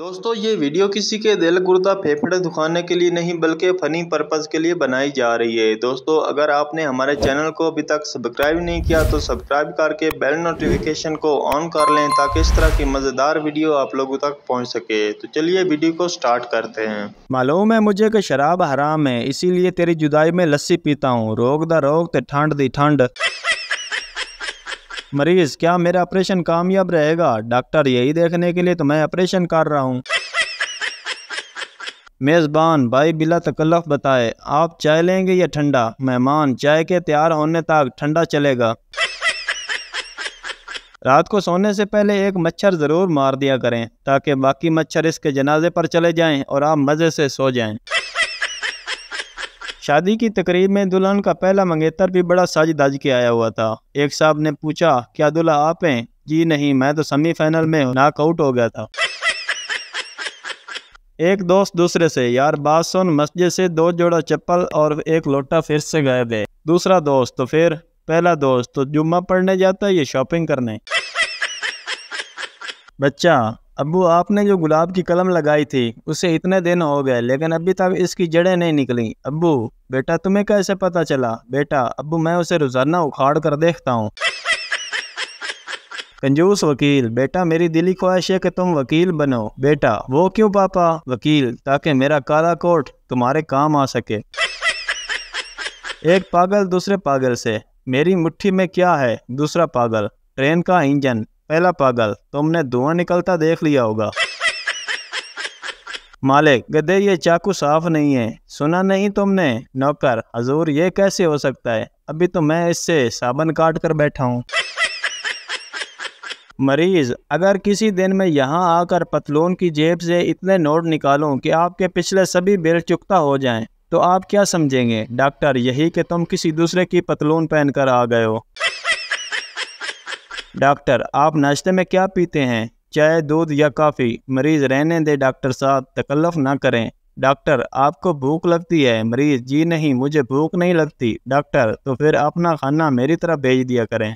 दोस्तों ये वीडियो किसी के दिल गुर्दा फेफड़े दुखाने के लिए नहीं बल्कि फ़नी पर्पज़ के लिए बनाई जा रही है दोस्तों अगर आपने हमारे चैनल को अभी तक सब्सक्राइब नहीं किया तो सब्सक्राइब करके बेल नोटिफिकेशन को ऑन कर लें ताकि इस तरह की मज़ेदार वीडियो आप लोगों तक पहुंच सके तो चलिए वीडियो को स्टार्ट करते हैं मालूम है मुझे कि शराब हराम है इसीलिए तेरी जुदाई में लस्सी पीता हूँ रोग द रोग ते ठंड दी ठंड मरीज क्या मेरा ऑपरेशन कामयाब रहेगा डॉक्टर यही देखने के लिए तो मैं ऑपरेशन कर रहा हूँ मेज़बान भाई बिला तकल्लफ बताए आप चाय लेंगे या ठंडा मेहमान चाय के तैयार होने तक ठंडा चलेगा रात को सोने से पहले एक मच्छर ज़रूर मार दिया करें ताकि बाकी मच्छर इसके जनाजे पर चले जाएं और आप मज़े से सो जाएं। शादी की तकरीब में दुल्हन का पहला मंगेतर भी बड़ा साजिदाज के आया हुआ था एक साहब ने पूछा क्या दुल्हा आप हैं जी नहीं मैं तो सेमीफाइनल में नाक आउट हो गया था एक दोस्त दूसरे से यार बात सुन मस्जिद से दो जोड़ा चप्पल और एक लोटा फिर से गायब है दूसरा दोस्त तो फिर पहला दोस्त तो जुम्मा पढ़ने जाता है ये शॉपिंग करने बच्चा अबू आपने जो गुलाब की कलम लगाई थी उसे इतने दिन हो गए लेकिन अभी तक इसकी जड़ें नहीं निकली अबू बेटा तुम्हें कैसे पता चला बेटा अबू मैं उसे रोज़ाना उखाड़ कर देखता हूँ कंजूस वकील बेटा मेरी दिली ख्वाहिश है कि तुम वकील बनो बेटा वो क्यों पापा वकील ताकि मेरा काला कोट तुम्हारे काम आ सके एक पागल दूसरे पागल से मेरी मुट्ठी में क्या है दूसरा पागल ट्रेन का इंजन पहला पागल तुमने धुआं निकलता देख लिया होगा मालिक गधे ये चाकू साफ नहीं है सुना नहीं तुमने नौकर हजूर ये कैसे हो सकता है अभी तो मैं इससे साबन काट कर बैठा हूँ मरीज अगर किसी दिन मैं यहाँ आकर पतलून की जेब से इतने नोट निकालूं कि आपके पिछले सभी बिल चुकता हो जाएं, तो आप क्या समझेंगे डॉक्टर यही कि तुम किसी दूसरे की पतलून पहनकर आ गए हो डॉक्टर आप नाश्ते में क्या पीते हैं चाय दूध या काफ़ी मरीज़ रहने दें डॉक्टर साहब तकल्लफ ना करें डॉक्टर आपको भूख लगती है मरीज जी नहीं मुझे भूख नहीं लगती डॉक्टर तो फिर अपना खाना मेरी तरफ भेज दिया करें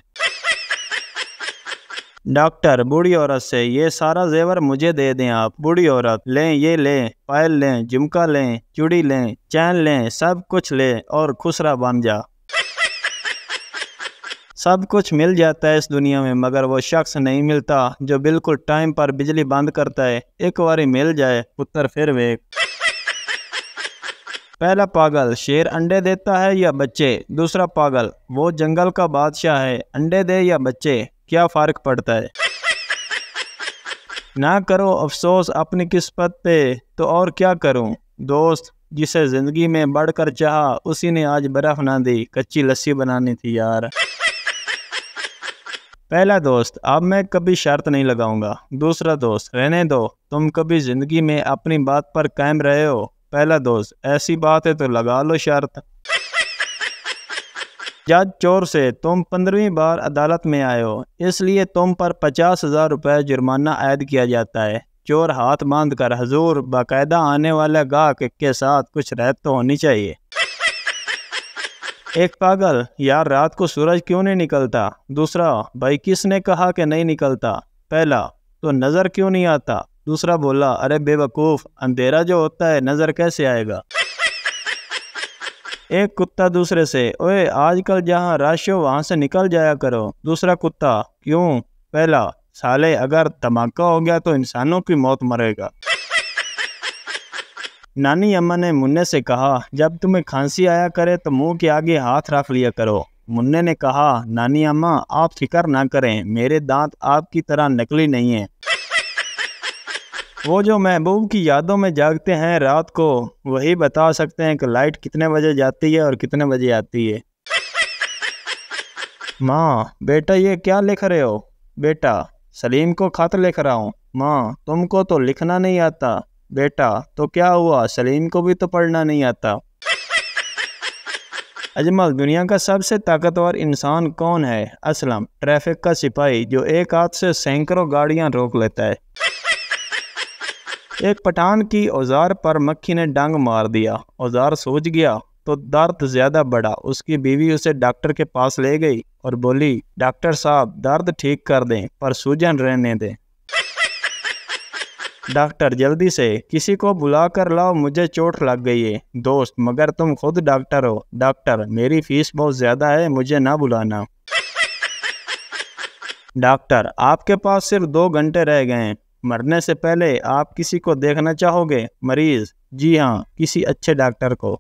डॉक्टर बूढ़ी औरत से ये सारा जेवर मुझे दे दें आप बूढ़ी औरत लें ये लें पायल लें झुमका लें चूड़ी लें चैन लें सब कुछ लें और खुसरा बन जा सब कुछ मिल जाता है इस दुनिया में मगर वो शख्स नहीं मिलता जो बिल्कुल टाइम पर बिजली बंद करता है एक बार मिल जाए पुत्र फिर वे पहला पागल शेर अंडे देता है या बच्चे दूसरा पागल वो जंगल का बादशाह है अंडे दे या बच्चे क्या फ़र्क पड़ता है ना करो अफसोस अपनी किस्मत पे तो और क्या करूं दोस्त जिसे ज़िंदगी में बढ़कर चाहा उसी ने आज बर्फ़ ना दी कच्ची लस्सी बनानी थी यार पहला दोस्त अब मैं कभी शर्त नहीं लगाऊंगा दूसरा दोस्त रहने दो तुम कभी ज़िंदगी में अपनी बात पर कायम रहे हो पहला दोस्त ऐसी बात है तो लगा लो शर्त जज चोर से तुम पंद्रहवीं बार अदालत में आए हो इसलिए तुम पर पचास हज़ार रुपये जुर्माना आयद किया जाता है चोर हाथ बांध कर हजूर बाकायदा आने वाले गाहक के साथ कुछ रहत तो होनी चाहिए एक पागल यार रात को सूरज क्यों नहीं निकलता दूसरा भाई किसने कहा कि नहीं निकलता पहला तो नज़र क्यों नहीं आता दूसरा बोला अरे बेवकूफ़ अंधेरा जो होता है नज़र कैसे आएगा एक कुत्ता दूसरे से ओए आजकल जहाँ रश हो वहां से निकल जाया करो दूसरा कुत्ता क्यों पहला साले अगर धमाका हो गया तो इंसानों की मौत मरेगा नानी अम्मा ने मुन्ने से कहा जब तुम्हें खांसी आया करे तो मुंह के आगे हाथ रख लिया करो मुन्ने ने कहा नानी अम्मा आप फिक्र ना करें मेरे दांत आपकी तरह नकली नहीं है वो जो महबूब की यादों में जागते हैं रात को वही बता सकते हैं कि लाइट कितने बजे जाती है और कितने बजे आती है माँ बेटा ये क्या लिख रहे हो बेटा सलीम को खत लिख रहा हूँ माँ तुमको तो लिखना नहीं आता बेटा तो क्या हुआ सलीम को भी तो पढ़ना नहीं आता अजमल दुनिया का सबसे ताकतवर इंसान कौन है असलम ट्रैफिक का सिपाही जो एक हाथ से सैकड़ों गाड़ियां रोक लेता है एक पठान की औजार पर मक्खी ने डंग मार दिया औजार सूझ गया तो दर्द ज़्यादा बढ़ा उसकी बीवी उसे डॉक्टर के पास ले गई और बोली डॉक्टर साहब दर्द ठीक कर दें पर सूजन रहने दें डॉक्टर जल्दी से किसी को बुला कर लाओ मुझे चोट लग गई है दोस्त मगर तुम खुद डॉक्टर हो डॉक्टर मेरी फीस बहुत ज्यादा है मुझे ना बुलाना डॉक्टर आपके पास सिर्फ दो घंटे रह गए हैं मरने से पहले आप किसी को देखना चाहोगे मरीज जी हाँ किसी अच्छे डॉक्टर को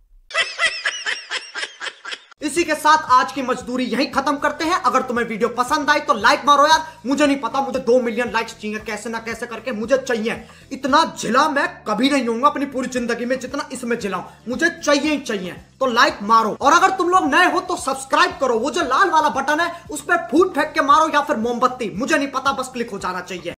इसी के साथ आज की मजदूरी यही खत्म करते हैं अगर तुम्हें वीडियो पसंद आई तो लाइक मारो यार मुझे नहीं पता मुझे दो मिलियन लाइक्स चाहिए कैसे ना कैसे करके मुझे चाहिए इतना झिला मैं कभी नहीं हूँ अपनी पूरी जिंदगी में जितना इसमें झिलाऊ मुझे चाहिए ही चाहिए तो लाइक मारो और अगर तुम लोग नए हो तो सब्सक्राइब करो वो जो लाल वाला बटन है उस पर फूट फेंक के मारो या फिर मोमबत्ती मुझे नहीं पता बस क्लिक हो जाना चाहिए